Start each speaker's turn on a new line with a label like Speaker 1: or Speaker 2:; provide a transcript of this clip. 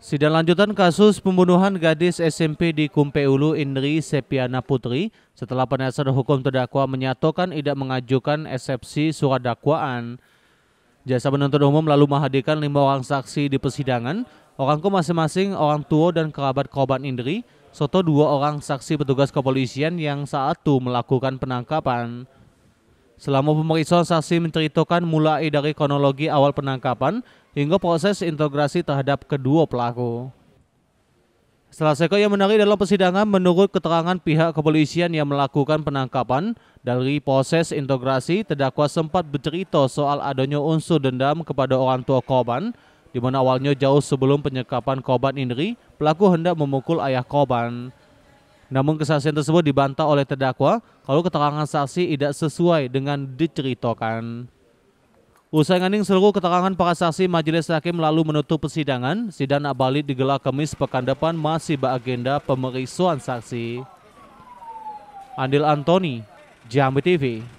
Speaker 1: Sidang lanjutan kasus pembunuhan gadis SMP di Ulu Indri Sepiana Putri setelah penasihat hukum terdakwa menyatakan tidak mengajukan eksepsi surat dakwaan. Jasa penuntut umum lalu menghadirkan lima orang saksi di persidangan, orangku masing-masing orang tua dan kerabat korban Indri, soto dua orang saksi petugas kepolisian yang saat itu melakukan penangkapan. Selama pemeriksaan saksi menceritakan mulai dari kronologi awal penangkapan, hingga proses integrasi terhadap kedua pelaku. Setelah Seko yang menari dalam persidangan menurut keterangan pihak kepolisian yang melakukan penangkapan dari proses integrasi terdakwa sempat bercerita soal adanya unsur dendam kepada orang tua korban di mana awalnya jauh sebelum penyekapan korban Indri pelaku hendak memukul ayah korban. Namun kesaksian tersebut dibantah oleh terdakwa kalau keterangan saksi tidak sesuai dengan diceritakan. Usai nganing seluruh keterangan para saksi majelis hakim lalu menutup persidangan, sidang abalit digelar Kamis pekan depan masih beragenda pemeriksaan saksi. Andil Antoni, Jambi TV.